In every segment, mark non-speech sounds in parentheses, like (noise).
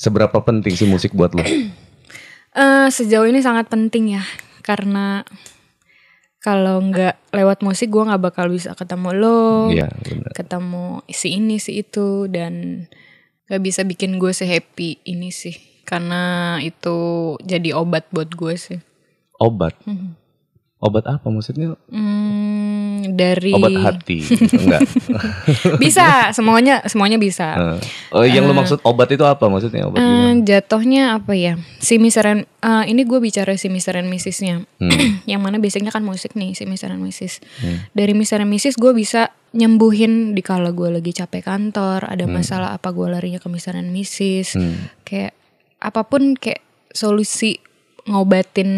Seberapa penting sih musik buat lo? uh, sejauh ini sangat penting ya, karena kalau nggak lewat musik gue nggak bakal bisa ketemu lo, ya, benar. ketemu si ini si itu dan gak bisa bikin gue sehappy ini sih, karena itu jadi obat buat gue sih. Obat. Hmm. Obat apa maksudnya? Hmm dari obat hati enggak (laughs) bisa semuanya semuanya bisa uh, yang uh, eh, lo maksud obat itu apa maksudnya obat uh, jatuhnya apa ya si Mister and, uh, eh, ini gue bicara si Mrs nya hmm. (clears throat) yang mana basicnya kan musik nih si and Mrs hmm. dari and Mrs gue bisa nyembuhin di kalau gue lagi capek kantor ada hmm. masalah apa gue larinya ke and Mrs hmm. kayak apapun kayak solusi ngobatin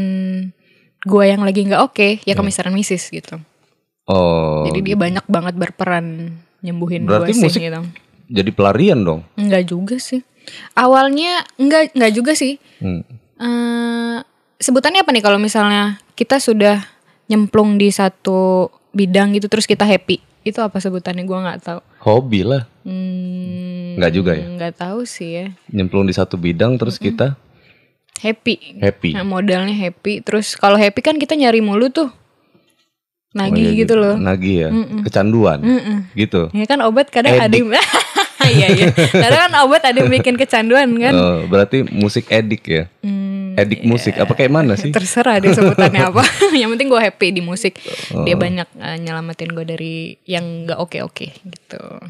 gue yang lagi nggak oke okay, ya ke Mister hmm. miseran misis gitu Oh. Jadi dia gitu. banyak banget berperan nyembuhin Berarti gue musik gitu. Jadi pelarian dong? Enggak juga sih. Awalnya enggak enggak juga sih. Hmm. Uh, sebutannya apa nih kalau misalnya kita sudah nyemplung di satu bidang gitu terus kita happy itu apa sebutannya gue nggak tahu hobi lah hmm, nggak juga ya nggak tahu sih ya nyemplung di satu bidang terus -hmm. kita happy happy nah, modalnya happy terus kalau happy kan kita nyari mulu tuh nagih gitu, gitu loh nagih ya Mm-mm. kecanduan Mm-mm. gitu ya kan obat kadang ada (laughs) iya iya kadang kan obat ada bikin kecanduan kan oh, berarti musik edik ya mm, edik yeah. musik apa kayak mana sih terserah deh sebutannya apa (laughs) yang penting gue happy di musik oh. dia banyak uh, nyelamatin gue dari yang gak oke oke gitu